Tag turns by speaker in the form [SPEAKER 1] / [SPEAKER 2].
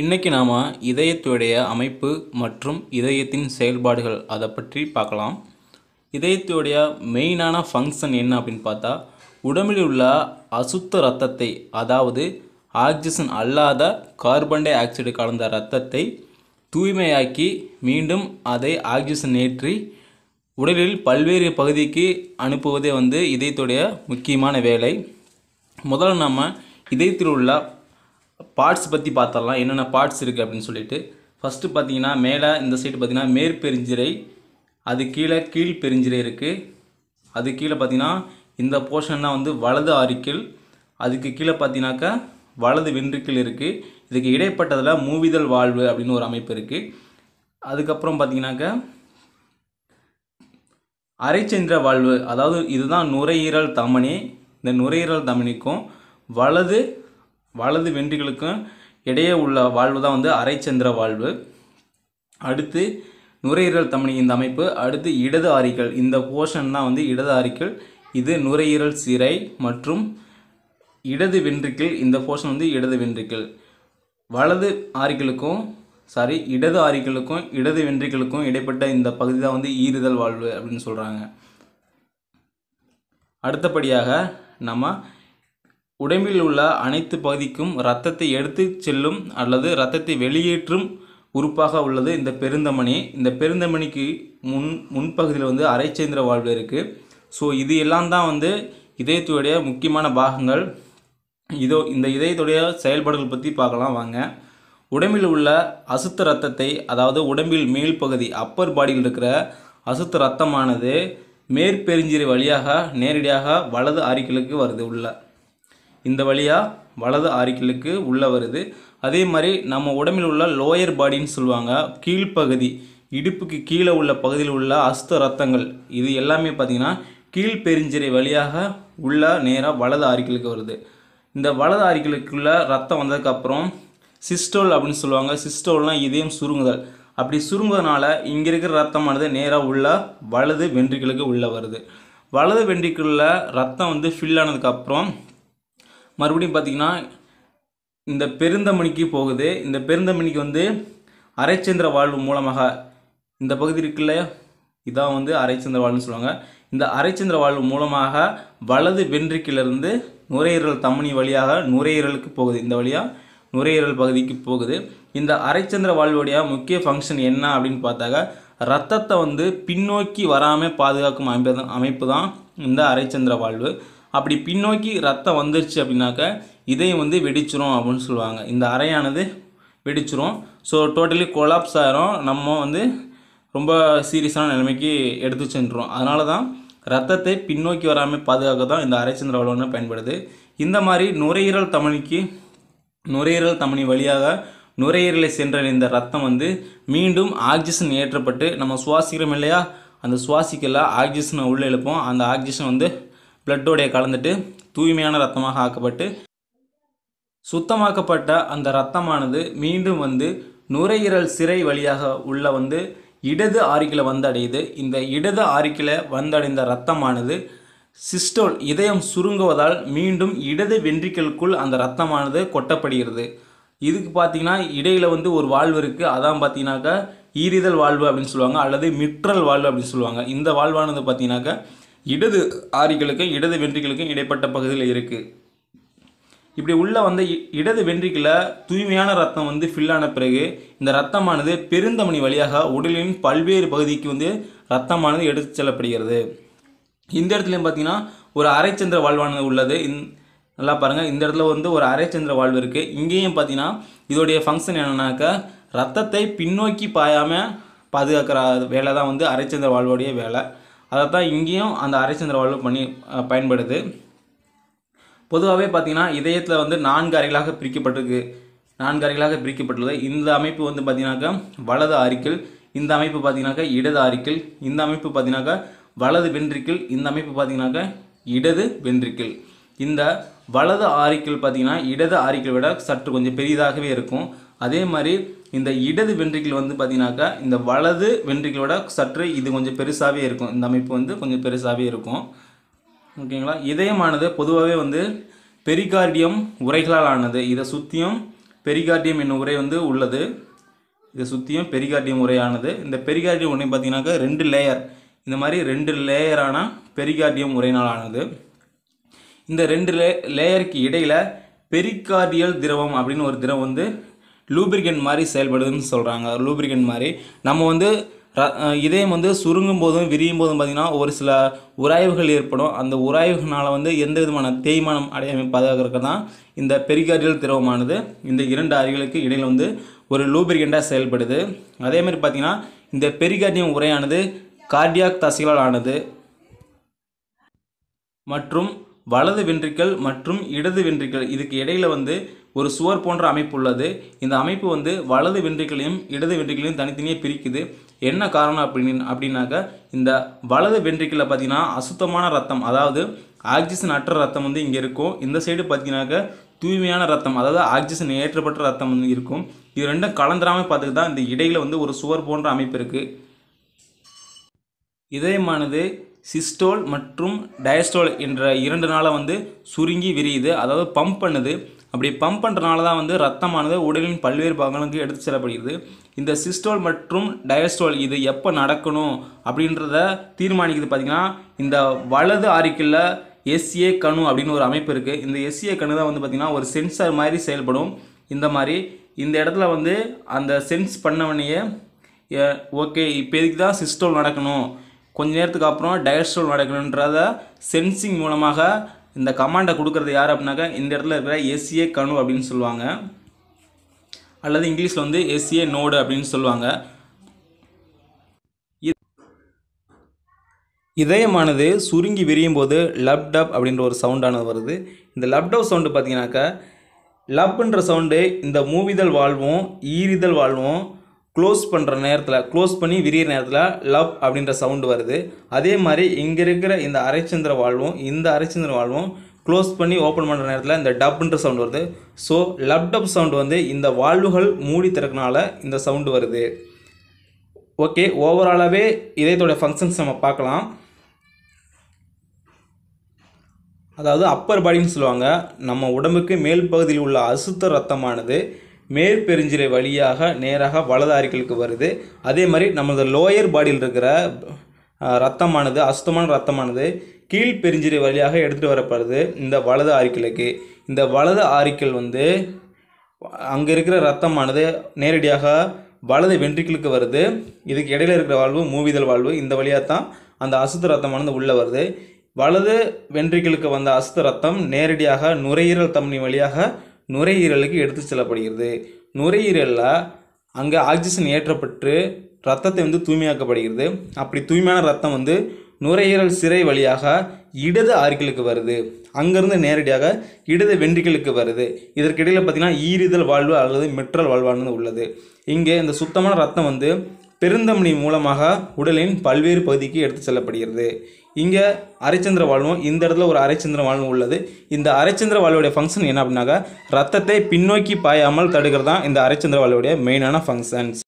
[SPEAKER 1] இன்றைக்கி நாம் இதயத்துடைய அமைப்பு மற்றும் இதயத்தின் செயல்பாடுகள் அதை பற்றி பார்க்கலாம் இதயத்துடைய மெயினான ஃபங்க்ஷன் என்ன அப்படின்னு பார்த்தா உடம்பில் உள்ள அசுத்த ரத்தத்தை அதாவது ஆக்சிஜன் அல்லாத கார்பன் டை ஆக்சைடு கலந்த ரத்தத்தை தூய்மையாக்கி மீண்டும் அதை ஆக்சிஜன் ஏற்றி உடலில் பல்வேறு பகுதிக்கு அனுப்புவதே வந்து இதயத்துடைய முக்கியமான வேலை முதல்ல நம்ம இதயத்தில் உள்ள பார்ட்ஸ் பற்றி பார்த்தரலாம் என்னென்ன பார்ட்ஸ் இருக்குது அப்படின்னு சொல்லிட்டு ஃபஸ்ட்டு பார்த்தீங்கன்னா மேலே இந்த சைடு பார்த்தீங்கன்னா மேற்பெருஞ்சிரை அது கீழே கீழ் பெருஞ்சிரை இருக்குது அது கீழே பார்த்தீங்கன்னா இந்த போர்ஷன்னா வந்து வலது ஆரிக்கில் அதுக்கு கீழே பார்த்தீங்கன்னாக்கா வலது வென்றுக்கில் இருக்குது இதுக்கு இடைப்பட்டதில் மூவிதல் வாழ்வு அப்படின்னு ஒரு அமைப்பு இருக்குது அதுக்கப்புறம் பார்த்தீங்கன்னாக்கா அரைச்சந்திர வாழ்வு அதாவது இதுதான் நுரையீரல் தமனி இந்த நுரையீரல் தமனிக்கும் வலது வலது வென்றிகளுக்கும் இடையே உள்ள வாழ்வு தான் வந்து அரைச்சந்திர வாழ்வு அடுத்து நுரையீரல் தமனி இந்த அமைப்பு அடுத்து இடது ஆரிகள் இந்த போர்ஷன் தான் வந்து இடது ஆரிக்கள் இது நுரையீரல் சிறை மற்றும் இடது வென்றுக்கள் இந்த போர்ஷன் வந்து இடது வென்றுக்கள் வலது ஆரிகளுக்கும் சாரி இடது ஆரிகளுக்கும் இடது வென்றிகளுக்கும் இடைப்பட்ட இந்த பகுதி தான் வந்து ஈறுதல் வாழ்வு அப்படின்னு சொல்கிறாங்க அடுத்தபடியாக நம்ம உடம்பில் உள்ள அனைத்து பகுதிக்கும் இரத்தத்தை எடுத்து செல்லும் அல்லது இரத்தத்தை வெளியேற்றும் உறுப்பாக உள்ளது இந்த பெருந்தமணி இந்த பெருந்தமணிக்கு முன் முன்பகுதியில் வந்து அரைச்சேந்திர வாழ்வு இருக்குது ஸோ இது எல்லாம் தான் வந்து இதயத்துடைய முக்கியமான பாகங்கள் இதோ இந்த இதயத்துடைய செயல்பாடுகள் பற்றி பார்க்கலாம் வாங்க உடம்பில் உள்ள அசுத்த ரத்தத்தை அதாவது உடம்பில் மேல் பகுதி அப்பர் பாடியில் இருக்கிற அசுத்த ரத்தமானது மேற்பெருஞ்சீரை வழியாக நேரடியாக வலது ஆரிக்கலுக்கு வருது உள்ள இந்த வழியாக வலது ஆரிக்கலுக்கு உள்ளே வருது அதே மாதிரி நம்ம உடம்பில் உள்ள லோயர் பாடின்னு சொல்லுவாங்க கீழ்ப்பகுதி இடுப்புக்கு கீழே உள்ள பகுதியில் உள்ள அஸ்த ரத்தங்கள் இது எல்லாமே பார்த்திங்கன்னா கீழ்பெருஞ்சிரை வழியாக உள்ள நேராக வலது ஆரிக்கலுக்கு வருது இந்த வலது ஆரிக்கலுக்குள்ள ரத்தம் வந்ததுக்கப்புறம் சிஸ்டோல் அப்படின்னு சொல்லுவாங்க சிஸ்டோல்னால் இதயம் சுருங்குதல் அப்படி சுருங்குவதனால இங்கே இருக்கிற ரத்தமானது நேராக உள்ள வலது வென்றிகளுக்கு உள்ளே வருது வலது வென்ட்ரிக்குள்ள ரத்தம் வந்து ஃபில் ஆனதுக்கப்புறம் மறுபடியும் பார்த்திங்கன்னா இந்த பெருந்தமணிக்கு போகுது இந்த பெருந்தமணிக்கு வந்து அரைச்சந்திர வாழ்வு மூலமாக இந்த பகுதி இருக்குல்ல இதான் வந்து அரைச்சந்திர வாழ்வுன்னு சொல்லுவாங்க இந்த அரைச்சந்திர வாழ்வு மூலமாக வலது வென்றிக்கிலிருந்து நுரையீரல் தமணி வழியாக நுரையீரலுக்கு போகுது இந்த வழியாக நுரையீரல் பகுதிக்கு போகுது இந்த அரைச்சந்திர வாழ்வுடைய முக்கிய ஃபங்க்ஷன் என்ன அப்படின்னு பார்த்தாக்கா ரத்தத்தை வந்து பின்னோக்கி வராமல் பாதுகாக்கும் அமைப்பு அமைப்பு தான் இந்த அரைச்சந்திர வாழ்வு அப்படி பின்னோக்கி ரத்தம் வந்துருச்சு அப்படின்னாக்க இதயம் வந்து வெடிச்சிரும் அப்படின்னு சொல்லுவாங்க இந்த அறையானது வெடிச்சிரும் ஸோ டோட்டலி கொலாப்ஸ் ஆகிரும் நம்ம வந்து ரொம்ப சீரியஸான நிலைமைக்கு எடுத்து சென்றோம் அதனால தான் ரத்தத்தை பின்னோக்கி வராமல் பாதுகாக்க தான் இந்த அரைச்சந்திர வலுவனை பயன்படுது இந்த மாதிரி நுரையீரல் தமணிக்கு நுரையீரல் தமனி வழியாக நுரையீரலை சென்றடைந்த ரத்தம் வந்து மீண்டும் ஆக்சிஜன் ஏற்றப்பட்டு நம்ம சுவாசிக்கிறோம் இல்லையா அந்த சுவாசிக்கலாம் ஆக்சிஜனை உள்ளே எழுப்போம் அந்த ஆக்சிஜன் வந்து பிளட்டோடைய கலந்துட்டு தூய்மையான ரத்தமாக ஆக்கப்பட்டு சுத்தமாக்கப்பட்ட அந்த ரத்தமானது மீண்டும் வந்து நுரையீரல் சிறை வழியாக உள்ள வந்து இடது ஆரிக்கில் வந்தடையுது இந்த இடது ஆரிக்கில் வந்தடைந்த ரத்தமானது சிஸ்டோல் இதயம் சுருங்குவதால் மீண்டும் இடது வென்றிக்கலுக்குள் அந்த ரத்தமானது கொட்டப்படுகிறது இதுக்கு பார்த்தீங்கன்னா இடையில் வந்து ஒரு வாழ்வு இருக்குது அதான் பார்த்தீங்கன்னாக்கா ஈரிதல் வாழ்வு அப்படின்னு சொல்லுவாங்க அல்லது மிற்றல் வாழ்வு அப்படின்னு சொல்லுவாங்க இந்த வாழ்வானது பார்த்தீங்கன்னாக்கா இடது ஆரிகளுக்கும் இடது வென்றிகளுக்கும் இடைப்பட்ட பகுதியில் இருக்குது இப்படி உள்ள வந்து இடது வென்றிக்கில் தூய்மையான ரத்தம் வந்து ஃபில்லான பிறகு இந்த ரத்தமானது பெருந்தமணி வழியாக உடலின் பல்வேறு பகுதிக்கு வந்து ரத்தமானது எடுத்து செல்லப்படுகிறது இந்த இடத்துலையும் பார்த்தீங்கன்னா ஒரு அரைச்சந்திர வாழ்வானது உள்ளது இந் நல்லா பாருங்கள் இந்த இடத்துல வந்து ஒரு அரைச்சந்திர வாழ்வு இருக்குது இங்கேயும் பார்த்தீங்கன்னா இதோடைய ஃபங்க்ஷன் என்னென்னாக்கா ரத்தத்தை பின்னோக்கி பாயாமல் பாதுகாக்கிற வேலை தான் வந்து அரைச்சந்திர வாழ்வோடைய வேலை அதைத்தான் இங்கேயும் அந்த அரைச்சந்திர வாழ்வு பண்ணி பயன்படுது பொதுவாகவே பார்த்திங்கன்னா இதயத்தில் வந்து நான்கு அறைகளாக பிரிக்கப்பட்டிருக்கு நான்கு அறைகளாக பிரிக்கப்பட்டுள்ளது இந்த அமைப்பு வந்து பார்த்தீங்கன்னாக்கா வலது ஆரிக்கல் இந்த அமைப்பு பார்த்தீங்கன்னாக்கா இடது ஆரிக்கல் இந்த அமைப்பு பார்த்தீங்கன்னாக்கா வலது வென்றிக்கல் இந்த அமைப்பு பார்த்திங்கனாக்கா இடது வென்றிக்கல் இந்த வலது ஆரிக்கில் பார்த்திங்கன்னா இடது ஆரிக்கல் விட சற்று கொஞ்சம் பெரியதாகவே இருக்கும் அதே மாதிரி இந்த இடது வென்ட்ரிக்கிள் வந்து பார்த்தீங்கன்னாக்கா இந்த வலது வென்ட்ரிக்கிளோட சற்று இது கொஞ்சம் பெருசாகவே இருக்கும் இந்த அமைப்பு வந்து கொஞ்சம் பெருசாகவே இருக்கும் ஓகேங்களா இதயமானது பொதுவாகவே வந்து பெரிகார்டியம் உரைகளால் ஆனது இதை சுற்றியும் பெரிகார்டியம் என்னும் உரை வந்து உள்ளது இதை சுற்றியும் பெரிகார்டியம் உரையானது இந்த பெரிகார்டியம் உரை பார்த்தீங்கன்னாக்கா ரெண்டு லேயர் இந்த மாதிரி ரெண்டு லேயரான பெரிகார்டியம் உரையினால் ஆனது இந்த ரெண்டு லே லேயருக்கு இடையில் பெரிகார்டியல் திரவம் அப்படின்னு ஒரு திரவம் வந்து லூப்ரிகன் மாதிரி செயல்படுதுன்னு சொல்கிறாங்க லூப்ரிகன் மாதிரி நம்ம வந்து இதயம் வந்து சுருங்கும் போதும் விரியும் போதும் பார்த்திங்கன்னா ஒரு சில உராய்வுகள் ஏற்படும் அந்த உராய்வுகளால் வந்து எந்த விதமான தேய்மானம் அடையாமல் பாதுகாக்கிறதுக்கு தான் இந்த பெரிகாரியல் திரவமானது இந்த இரண்டு அறிகளுக்கு இடையில் வந்து ஒரு லூபிரிகண்டாக செயல்படுது அதேமாதிரி பார்த்திங்கன்னா இந்த பெரிகார்டியம் உரையானது கார்டியாக் தசைகளால் ஆனது மற்றும் வலது வென்றிக்கல் மற்றும் இடது வென்றிக்கல் இதுக்கு இடையில் வந்து ஒரு சுவர் போன்ற அமைப்பு உள்ளது இந்த அமைப்பு வந்து வலது வென்றிகளையும் இடது வென்றிகளையும் தனித்தனியே பிரிக்குது என்ன காரணம் அப்படின்னு அப்படின்னாக்க இந்த வலது வென்றிகளில் பார்த்தீங்கன்னா அசுத்தமான ரத்தம் அதாவது ஆக்சிஜன் அற்ற ரத்தம் வந்து இங்கே இருக்கும் இந்த சைடு பார்த்தீங்கன்னாக்க தூய்மையான ரத்தம் அதாவது ஆக்சிஜன் ஏற்றப்பட்ட ரத்தம் வந்து இருக்கும் இது ரெண்டும் கலந்துராமல் பார்த்துக்கு தான் இந்த இடையில் வந்து ஒரு சுவர் போன்ற அமைப்பு இருக்குது இதயமானது சிஸ்டோல் மற்றும் டயஸ்டோல் என்ற இரண்டு நாளாக வந்து சுருங்கி விரியுது அதாவது பம்ப் பண்ணுது அப்படி பம்ப் பண்ணுறதுனால தான் வந்து ரத்தமானது உடலின் பல்வேறு பாகங்களுக்கு எடுத்து செல்லப்படுகிறது இந்த சிஸ்டோல் மற்றும் டயஸ்டோல் இது எப்போ நடக்கணும் அப்படின்றத தீர்மானிக்குது பார்த்திங்கன்னா இந்த வலது ஆரிக்கில் எஸ்ஏ கணு அப்படின்னு ஒரு அமைப்பு இருக்குது இந்த எஸ்ஏ கணு தான் வந்து பார்த்திங்கன்னா ஒரு சென்சார் மாதிரி செயல்படும் இந்த மாதிரி இந்த இடத்துல வந்து அந்த சென்ஸ் பண்ணவனையே ஓகே இப்போ இதுக்கு தான் சிஸ்டோல் நடக்கணும் கொஞ்ச நேரத்துக்கு அப்புறம் டயஸ்டோல் நடக்கணுன்றத சென்சிங் மூலமாக இந்த கமாண்டை கொடுக்குறது யார் அப்படின்னாக்கா இந்த இடத்துல இருக்கிற எஸ்சிஏ கனு அப்படின்னு சொல்லுவாங்க அல்லது இங்கிலீஷில் வந்து எஸ்சிஏ நோடு அப்படின்னு சொல்லுவாங்க இதயமானது சுருங்கி விரியும் போது லப்டப் அப்படின்ற ஒரு சவுண்டானது வருது இந்த லப்டப் சவுண்டு பார்த்தீங்கன்னாக்கா லப்ன்ற சவுண்டு இந்த மூவிதழ் வாழ்வும் ஈரிதல் வாழ்வும் க்ளோஸ் பண்ணுற நேரத்தில் க்ளோஸ் பண்ணி விரியிற நேரத்தில் லவ் அப்படின்ற சவுண்டு வருது அதே மாதிரி இங்கே இருக்கிற இந்த அரைச்சந்திர வாழ்வும் இந்த அரைச்சந்திர வாழ்வும் க்ளோஸ் பண்ணி ஓப்பன் பண்ணுற நேரத்தில் இந்த டப்புன்ற சவுண்டு வருது ஸோ லப் டப் சவுண்டு வந்து இந்த வாழ்வுகள் மூடி திறக்கனால இந்த சவுண்டு வருது ஓகே ஓவராலாகவே இதயத்தோட ஃபங்க்ஷன்ஸ் நம்ம பார்க்கலாம் அதாவது அப்பர் பாடின்னு சொல்லுவாங்க நம்ம உடம்புக்கு மேல் பகுதியில் உள்ள அசுத்த ரத்தமானது மேற்பெருஞ்சிலை வழியாக நேராக வலது ஆரிக்கலுக்கு வருது அதே மாதிரி நம்மளது லோயர் பாடியில் இருக்கிற ரத்தமானது அஸ்தமான ரத்தமானது கீழ் பெருஞ்சிரை வழியாக எடுத்துகிட்டு வரப்படுது இந்த வலது ஆரிக்கலுக்கு இந்த வலது ஆரிக்கல் வந்து அங்கே இருக்கிற ரத்தமானது நேரடியாக வலது வென்ட்ரிக்கிளுக்கு வருது இதுக்கு இடையில இருக்கிற வாழ்வு மூவிதல் வாழ்வு இந்த வழியாக தான் அந்த அசுத்த ரத்தமானது உள்ளே வருது வலது வென்ட்ரிக்கிளுக்கு வந்த அசுத்த ரத்தம் நேரடியாக நுரையீரல் தம்னி வழியாக நுரையீரலுக்கு எடுத்து செல்லப்படுகிறது நுரையீரலில் அங்கே ஆக்சிஜன் ஏற்றப்பட்டு ரத்தத்தை வந்து தூய்மையாக்கப்படுகிறது அப்படி தூய்மையான ரத்தம் வந்து நுரையீரல் சிறை வழியாக இடது ஆர்கிலுக்கு வருது அங்கேருந்து நேரடியாக இடது வென்றிகளுக்கு வருது இதற்கிடையில் பார்த்திங்கன்னா ஈரிதல் வாழ்வு அல்லது மெட்ரல் வாழ்வானது உள்ளது இங்கே இந்த சுத்தமான ரத்தம் வந்து பெருந்தமணி மூலமாக உடலின் பல்வேறு பகுதிக்கு எடுத்து செல்லப்படுகிறது இங்கே அரைச்சந்திர வாழ்வும் இந்த இடத்துல ஒரு அரைச்சந்திர வாழ்வும் உள்ளது இந்த அரைச்சந்திர வாழ்வுடைய ஃபங்க்ஷன் என்ன அப்படின்னாக்கா ரத்தத்தை பின்னோக்கி பாயாமல் தடுக்கிறது தான் இந்த அரைச்சந்திர வாழ்வுடைய மெயினான ஃபங்க்ஷன்ஸ்